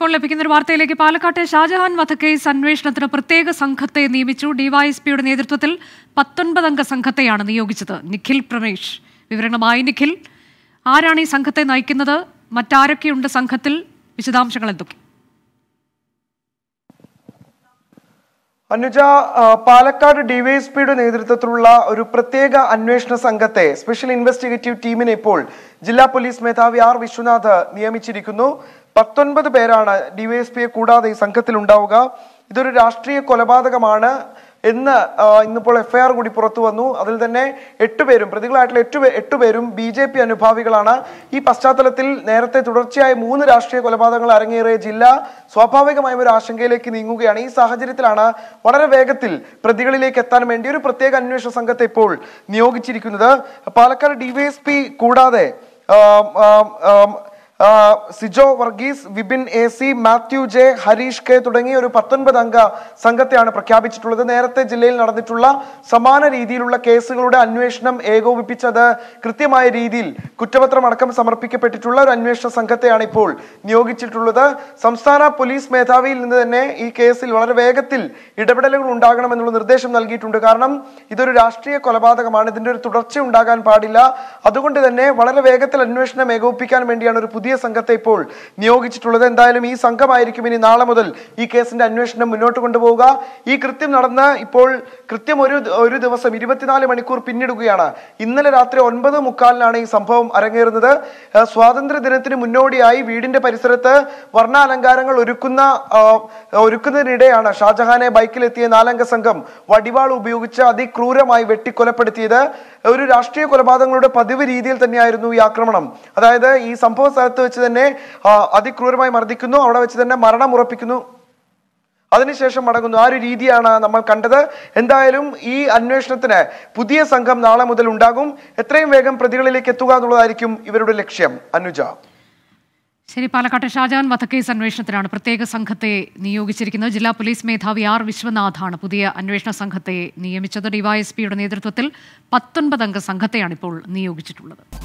ഇപ്പോൾ ലഭിക്കുന്ന ഒരു വാർത്തയിലേക്ക് പാലക്കാട്ടെ ഷാജഹാൻ വധക്കേസ് അന്വേഷണത്തിന് പ്രത്യേക സംഘത്തെ നിയമിച്ചു ഡിവൈഎസ്പിയുടെ നേതൃത്വത്തിൽ പത്തൊൻപതംഗ സംഘത്തെയാണ് നിയോഗിച്ചത് നിഖിൽ പ്രമേഷ് വിവരങ്ങളുമായി നിഖിൽ ആരാണ് ഈ സംഘത്തെ നയിക്കുന്നത് മറ്റാരൊക്കെയുണ്ട് സംഘത്തിൽ വിശദാംശങ്ങൾ എന്തൊക്കെ അനുജ പാലക്കാട് ഡിവൈഎസ്പിയുടെ നേതൃത്വത്തിലുള്ള ഒരു പ്രത്യേക അന്വേഷണ സംഘത്തെ സ്പെഷ്യൽ ഇൻവെസ്റ്റിഗേറ്റീവ് ടീമിനെ ഇപ്പോൾ ജില്ലാ പോലീസ് മേധാവി ആർ വിശ്വനാഥ് നിയമിച്ചിരിക്കുന്നു പത്തൊൻപത് പേരാണ് ഡിവൈഎസ്പിയെ കൂടാതെ ഈ സംഘത്തിൽ ഉണ്ടാവുക ഇതൊരു രാഷ്ട്രീയ കൊലപാതകമാണ് ഇന്ന് ഇന്നിപ്പോൾ എഫ്ഐആർ കൂടി പുറത്തു വന്നു അതിൽ തന്നെ എട്ടുപേരും പ്രതികളായിട്ടുള്ള എട്ട് എട്ടുപേരും ബി ജെ പി അനുഭാവികളാണ് ഈ പശ്ചാത്തലത്തിൽ നേരത്തെ തുടർച്ചയായ മൂന്ന് രാഷ്ട്രീയ കൊലപാതകങ്ങൾ അരങ്ങേറിയ ജില്ല സ്വാഭാവികമായും ഒരു ആശങ്കയിലേക്ക് നീങ്ങുകയാണ് ഈ സാഹചര്യത്തിലാണ് വളരെ വേഗത്തിൽ പ്രതികളിലേക്ക് എത്താൻ വേണ്ടി ഒരു പ്രത്യേക അന്വേഷണ സംഘത്തെ ഇപ്പോൾ നിയോഗിച്ചിരിക്കുന്നത് പാലക്കാട് ഡിവൈഎസ്പി കൂടാതെ Sijo Varghese Vipin A C Mathew J Harish K തുടങ്ങിയ ഒരു പത്തൊൻപത് അംഗ സംഘത്തെയാണ് പ്രഖ്യാപിച്ചിട്ടുള്ളത് നേരത്തെ ജില്ലയിൽ നടന്നിട്ടുള്ള സമാന രീതിയിലുള്ള കേസുകളുടെ അന്വേഷണം ഏകോപിപ്പിച്ചത് കൃത്യമായ രീതിയിൽ കുറ്റപത്രം അടക്കം സമർപ്പിക്കപ്പെട്ടിട്ടുള്ള ഒരു അന്വേഷണ സംഘത്തെയാണ് ഇപ്പോൾ നിയോഗിച്ചിട്ടുള്ളത് സംസ്ഥാന പോലീസ് മേധാവിയിൽ നിന്ന് തന്നെ ഈ കേസിൽ വളരെ വേഗത്തിൽ ഇടപെടലുകൾ ഉണ്ടാകണമെന്നുള്ള നിർദ്ദേശം നൽകിയിട്ടുണ്ട് കാരണം ഇതൊരു രാഷ്ട്രീയ കൊലപാതകമാണ് ഇതിന്റെ ഒരു തുടർച്ച ഉണ്ടാകാൻ പാടില്ല അതുകൊണ്ട് തന്നെ വളരെ വേഗത്തിൽ അന്വേഷണം ഏകോപിപ്പിക്കാൻ വേണ്ടിയാണ് ഒരു പുതിയ പുതിയ സംഘത്തെ ഇപ്പോൾ നിയോഗിച്ചിട്ടുള്ളത് എന്തായാലും ഈ സംഘമായിരിക്കും ഇനി നാളെ മുതൽ ഈ കേസിന്റെ അന്വേഷണം മുന്നോട്ട് കൊണ്ടുപോവുക ഈ കൃത്യം നടന്ന ഇപ്പോൾ കൃത്യം ഒരു ഒരു ദിവസം ഇരുപത്തിനാല് മണിക്കൂർ പിന്നിടുകയാണ് ഇന്നലെ രാത്രി ഒൻപത് മുക്കാലിനാണ് ഈ സംഭവം അരങ്ങേറുന്നത് സ്വാതന്ത്ര്യ ദിനത്തിന് മുന്നോടിയായി വീടിന്റെ പരിസരത്ത് വർണ്ണാലങ്കാരങ്ങൾ ഒരുക്കുന്ന ഒരുക്കുന്നതിനിടെയാണ് ഷാജഹാനെ ബൈക്കിലെത്തിയ നാലംഗ സംഘം വടിവാൾ ഉപയോഗിച്ച് അതിക്രൂരമായി വെട്ടിക്കൊലപ്പെടുത്തിയത് ഒരു രാഷ്ട്രീയ കൊലപാതകങ്ങളുടെ പതിവ് രീതിയിൽ തന്നെയായിരുന്നു ഈ ആക്രമണം അതായത് ഈ സംഭവ സ്ഥലത്ത് അടുത്ത് വെച്ച് തന്നെ അതിക്രൂരമായി മർദ്ദിക്കുന്നു അവിടെ വെച്ച് തന്നെ മരണം ഉറപ്പിക്കുന്നു അതിനുശേഷം മടങ്ങുന്നു ആ ഒരു രീതിയാണ് നമ്മൾ കണ്ടത് എന്തായാലും ഈ അന്വേഷണത്തിന് പുതിയ സംഘം നാളെ മുതൽ ഉണ്ടാകും എത്രയും വേഗം പ്രതികളിലേക്ക് എത്തുക എന്നുള്ളതായിരിക്കും ഇവരുടെ ലക്ഷ്യം അനുജ ശരി പാലക്കാട്ടെ ഷാജാൻ വധക്കേസ് അന്വേഷണത്തിനാണ് പ്രത്യേക സംഘത്തെ നിയോഗിച്ചിരിക്കുന്നത് ജില്ലാ പോലീസ് മേധാവി ആർ വിശ്വനാഥാണ് പുതിയ അന്വേഷണ സംഘത്തെ നിയമിച്ചത് ഡിവൈഎസ്പിയുടെ നേതൃത്വത്തിൽ പത്തൊൻപത് അംഗ സംഘത്തെയാണ് ഇപ്പോൾ നിയോഗിച്ചിട്ടുള്ളത്